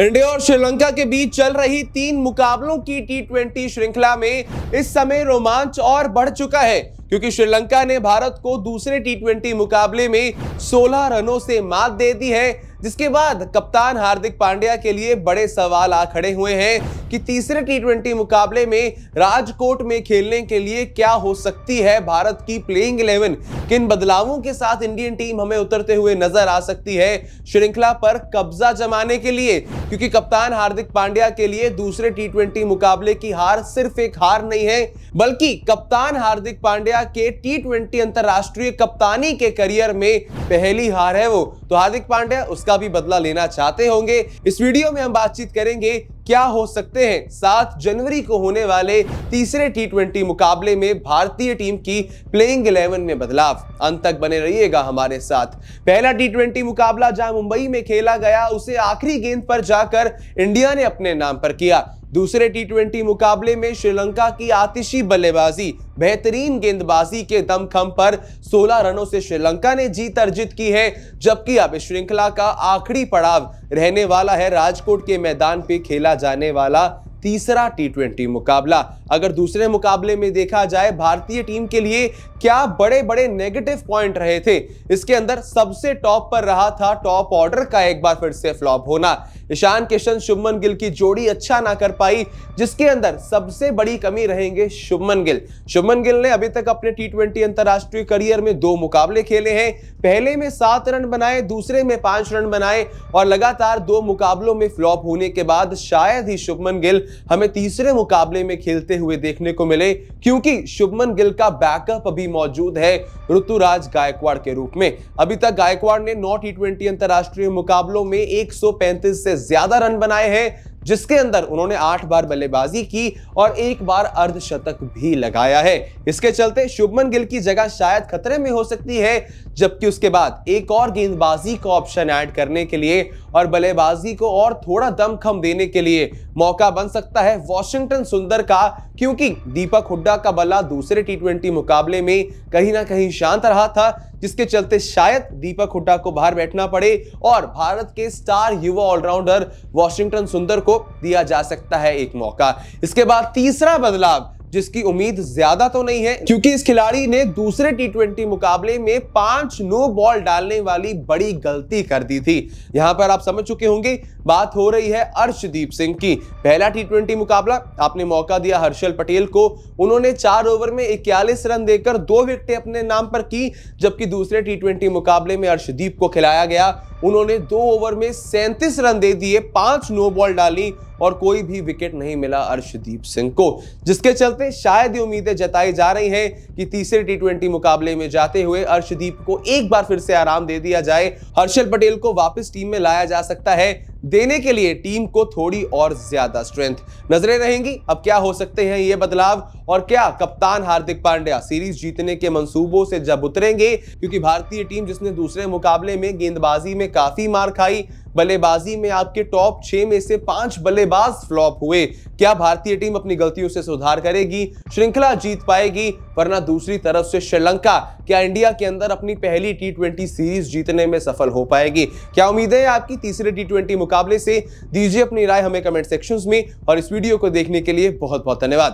India और श्रीलंका के बीच चल रही तीन मुकाबलों की टी ट्वेंटी श्रृंखला में इस समय रोमांच और बढ़ चुका है क्योंकि श्रीलंका ने भारत को दूसरे टी ट्वेंटी मुकाबले में 16 रनों से मात दे दी है जिसके बाद कप्तान हार्दिक पांड्या के लिए बड़े सवाल आ खड़े हुए हैं कि तीसरे टी मुकाबले में राजकोट में खेलने के लिए क्या हो सकती है भारत की प्लेइंग इलेवन किन बदलावों के साथ इंडियन टीम हमें उतरते हुए नजर आ सकती है श्रृंखला पर कब्जा जमाने के लिए क्योंकि कप्तान हार्दिक पांड्या के लिए दूसरे टी मुकाबले की हार सिर्फ एक हार नहीं है बल्कि कप्तान हार्दिक पांड्या के टी ट्वेंटी अंतरराष्ट्रीय कप्तानी के करियर में पहली हार है वो तो हार्दिक पांड्या उसका भी बदला लेना चाहते होंगे इस वीडियो में हम बातचीत करेंगे क्या हो सकते हैं सात जनवरी को होने वाले तीसरे टी ट्वेंटी मुकाबले में भारतीय टीम की प्लेइंग इलेवन में बदलाव अंत तक बने रहिएगा हमारे साथ पहला टी ट्वेंटी मुकाबला जहां मुंबई में खेला गया उसे आखिरी गेंद पर जाकर इंडिया ने अपने नाम पर किया दूसरे टी मुकाबले में श्रीलंका की आतिशी बल्लेबाजी बेहतरीन गेंदबाजी के दमखम पर 16 रनों से श्रीलंका ने जीत अर्जित की है जबकि अब श्रृंखला का आखिरी पड़ाव रहने वाला है राजकोट के मैदान पे खेला जाने वाला तीसरा टी मुकाबला अगर दूसरे मुकाबले में देखा जाए भारतीय टीम के लिए क्या बड़े बड़े नेगेटिव पॉइंट रहे थे इसके अंदर सबसे टॉप पर रहा था टॉप ऑर्डर का एक बार फिर से फ्लॉप होना ईशान किशन शुभमन गिल की जोड़ी अच्छा ना कर पाई जिसके अंदर सबसे बड़ी कमी रहेंगे शुभमन गिल शुभमन गिल ने अभी तक अपने टी ट्वेंटी अंतर्राष्ट्रीय करियर में दो मुकाबले खेले हैं पहले में सात रन बनाए दूसरे में पांच रन बनाए और लगातार दो मुकाबलों में फ्लॉप होने के बाद शायद ही शुभमन गिल हमें तीसरे मुकाबले में खेलते हुए देखने को मिले क्योंकि शुभमन गिल का बैकअप अभी मौजूद है ऋतुराज गायकवाड़ के रूप में अभी तक गायकवाड़ ने नौ टी ट्वेंटी अंतर्राष्ट्रीय मुकाबलों में एक से सबसे ज्यादा रन बनाए हैं जिसके अंदर उन्होंने आठ बार बल्लेबाजी की और एक बार अर्धशतक भी लगाया है इसके चलते शुभमन गिल की जगह शायद खतरे में हो सकती है जबकि उसके बाद एक और गेंदबाजी का ऑप्शन ऐड करने के लिए और बल्लेबाजी को और थोड़ा दमखम देने के लिए मौका बन सकता है वॉशिंगटन सुंदर का क्योंकि दीपक हुड्डा का बल्ला दूसरे टी मुकाबले में कहीं ना कहीं शांत रहा था जिसके चलते शायद दीपक हुड्डा को बाहर बैठना पड़े और भारत के स्टार युवा ऑलराउंडर वॉशिंगटन सुंदर को दिया जा सकता है एक मौका इसके बाद तीसरा बदलाव जिसकी उम्मीद ज्यादा तो नहीं है क्योंकि इस खिलाड़ी ने दूसरे टी मुकाबले में पांच नो बॉल डालने वाली बड़ी गलती कर दी थी यहां पर आप समझ चुके होंगे बात हो रही है अर्शदीप सिंह की पहला टी मुकाबला आपने मौका दिया हर्षल पटेल को उन्होंने चार ओवर में इक्यालीस रन देकर दो विकेटें अपने नाम पर की जबकि दूसरे टी मुकाबले में अर्शदीप को खिलाया गया उन्होंने दो ओवर में सैंतीस रन दे दिए पांच नो बॉल डाली और कोई भी विकेट नहीं मिला अर्शदीप सिंह को जिसके चलते शायद ये उम्मीदें जताई जा रही हैं कि तीसरे टी मुकाबले में जाते हुए अर्शदीप को एक बार फिर से आराम दे दिया जाए हर्षल पटेल को वापस टीम में लाया जा सकता है देने के लिए टीम को थोड़ी और ज्यादा स्ट्रेंथ नजरें रहेंगी अब क्या हो सकते हैं ये बदलाव और क्या कप्तान हार्दिक पांड्या सीरीज जीतने के मंसूबों से जब उतरेंगे क्योंकि भारतीय टीम जिसने दूसरे मुकाबले में गेंदबाजी में काफी मार खाई बल्लेबाजी में आपके टॉप छह में से पांच बल्लेबाज फ्लॉप हुए क्या भारतीय टीम अपनी गलतियों से सुधार करेगी श्रृंखला जीत पाएगी वरना दूसरी तरफ से श्रीलंका क्या इंडिया के अंदर अपनी पहली टी सीरीज जीतने में सफल हो पाएगी क्या उम्मीद है आपकी तीसरे टी मुकाबले से दीजिए अपनी राय हमें कमेंट सेक्शन में और इस वीडियो को देखने के लिए बहुत बहुत धन्यवाद